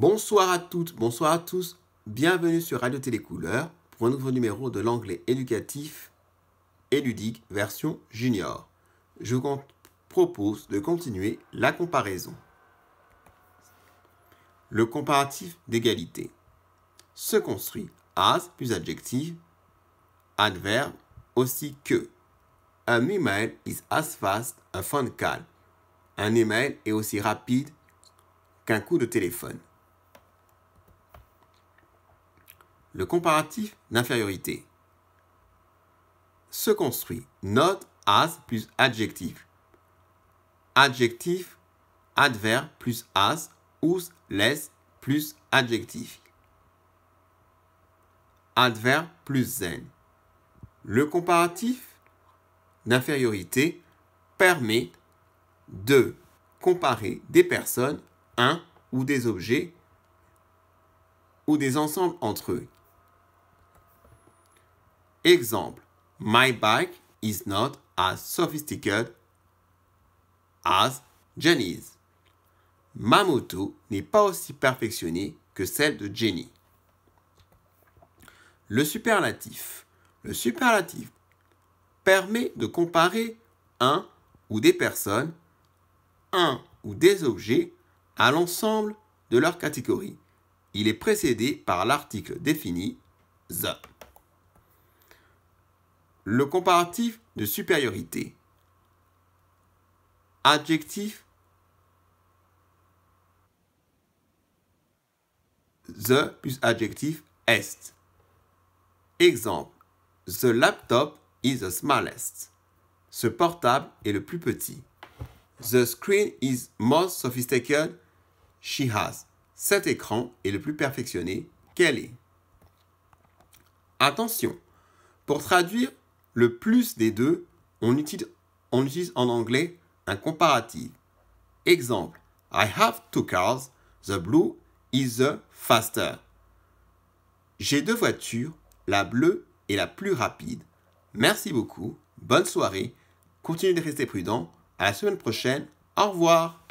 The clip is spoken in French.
Bonsoir à toutes, bonsoir à tous. Bienvenue sur Radio Couleurs pour un nouveau numéro de l'anglais éducatif et ludique version junior. Je vous propose de continuer la comparaison. Le comparatif d'égalité se construit as plus adjectif, adverbe aussi que. Un email is as fast a phone call. Un email est aussi rapide qu'un coup de téléphone. le comparatif d'infériorité se construit not as plus adjectif. Adjectif, adverbe plus as, ou less plus adjectif. Adverbe plus zen. Le comparatif d'infériorité permet de comparer des personnes, un ou des objets ou des ensembles entre eux Exemple, my bike is not as sophisticated as Jenny's. Ma moto n'est pas aussi perfectionnée que celle de Jenny. Le superlatif. Le superlatif permet de comparer un ou des personnes, un ou des objets à l'ensemble de leur catégorie. Il est précédé par l'article défini the. Le comparatif de supériorité. Adjectif. The plus adjectif est. Exemple. The laptop is the smallest. Ce portable est le plus petit. The screen is most sophisticated she has. Cet écran est le plus perfectionné qu'elle est. Attention, pour traduire le plus des deux, on utilise, en anglais un comparatif. Exemple, I have two cars, the blue is the faster. J'ai deux voitures, la bleue est la plus rapide. Merci beaucoup, bonne soirée, continuez de rester prudent, à la semaine prochaine, au revoir.